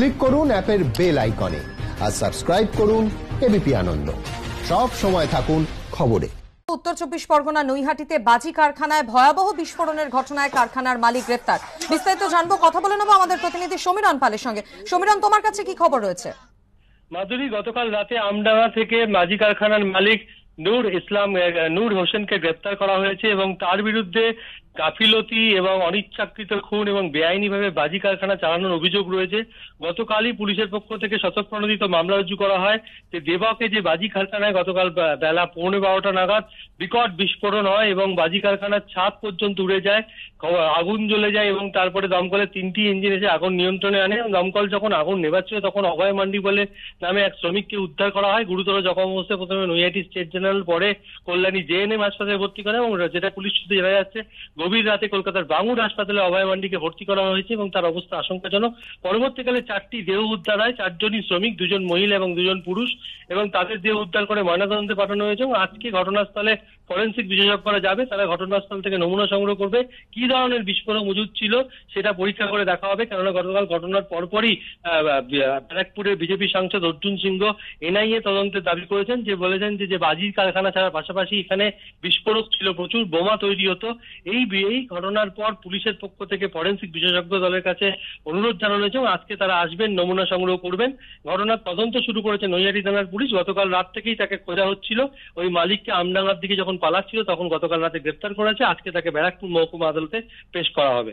click করুন অ্যাপের bell আইকনে আর সাবস্ক্রাইব করুন এবিপি আনন্দ সব সময় থাকুন খবরে উত্তর চব্বিশ পরগনা নৈহাটিতে বাজি কারখানায় ভয়াবহ বিস্ফোরণের ঘটনায় কারখানার মালিক গ্রেফতার বিস্তারিত জানবো কথা বলে নেবো আমাদের প্রতিনিধি সমীরণ পালের সঙ্গে সমীরণ তোমার কাছে কি খবর রয়েছে মাধুরী গতকাল রাতে আমডাঙ্গা থেকে মাজি কারখানার মালিক নূর ইসলাম নূর হোসেনকে গ্রেপ্তার করা হয়েছে এবং তার বিরুদ্ধে গাফিলতি এবং অনিচ্ছাকৃত খুন এবং বেআইনিভাবে বাজি কারখানা চালানোর অভিযোগ রয়েছে গতকালই পুলিশের পক্ষ থেকে শতক প্রণোদিত মামলা রুজু করা হয় যে দেবকে যে বাজি কারখানায় গতকাল বেলা পৌনে বারোটা নাগাদ বিকট বিস্ফোরণ হয় এবং বাজি কারখানার ছাদ পর্যন্ত উড়ে যায় আগুন জ্বলে যায় এবং তারপরে দমকলের তিনটি ইঞ্জিন এসে আগুন নিয়ন্ত্রণে আনে এবং দমকল যখন আগুন নেভাচ্ছিল তখন অভয় মান্ডি বলে নামে এক শ্রমিককে উদ্ধার করা হয় গুরুতর জখম অবস্থায় প্রথমে নৈহাটি স্টেট জেনারেল পরে কল্যাণী জেএনএম হাসপাতালে ভর্তি করে এবং যেটা পুলিশ সূত্রে জানা যাচ্ছে গভীর রাতে কলকাতার বাঙুর হাসপাতালে অভয় মান্ডিকে ভর্তি করা হয়েছে এবং তার অবস্থা আশঙ্কাজনক পরবর্তীকালে চারটি দেহ উদ্ধার হয় চারজনই শ্রমিক দুজন মহিলা এবং দুজন পুরুষ এবং তাদের দেহ উদ্ধার করে ময়নাতদন্তে পাঠানো হয়েছে এবং আজকে ঘটনাস্থলে ফরেন্সিক বিশেষজ্ঞরা যাবে তারা ঘটনাস্থল থেকে নমুনা সংগ্রহ করবে কি ধরনের বিস্ফোরক মজুদ ছিল সেটা পরীক্ষা করে দেখা হবে কেননা গতকাল ঘটনার পরপরই ব্যারাকপুরের বিজেপি সাংসদ অর্জুন সিংহ এনআইএ তদন্তের দাবি করেছেন যে বলেছেন যে বাজির কারখানা ছাড়ার পাশাপাশি এখানে বিস্ফোরক ছিল প্রচুর বোমা তৈরি হতো এই এই ঘটনার পর পুলিশের পক্ষ থেকে ফরেন্সিক বিশেষজ্ঞ দলের কাছে অনুরোধ জানানো হয়েছে আজকে তারা আসবেন নমুনা সংগ্রহ করবেন ঘটনার তদন্ত শুরু করেছে নৈহাটি থানার পুলিশ গতকাল রাত থেকেই তাকে খোঁজা হচ্ছিল ওই মালিককে আমডাঙ্গার দিকে যখন পালাচ্ছিল তখন গতকাল রাতে গ্রেপ্তার করা হয়েছে আজকে তাকে ব্যারাকপুর মহকুমা আদালতে পেশ করা হবে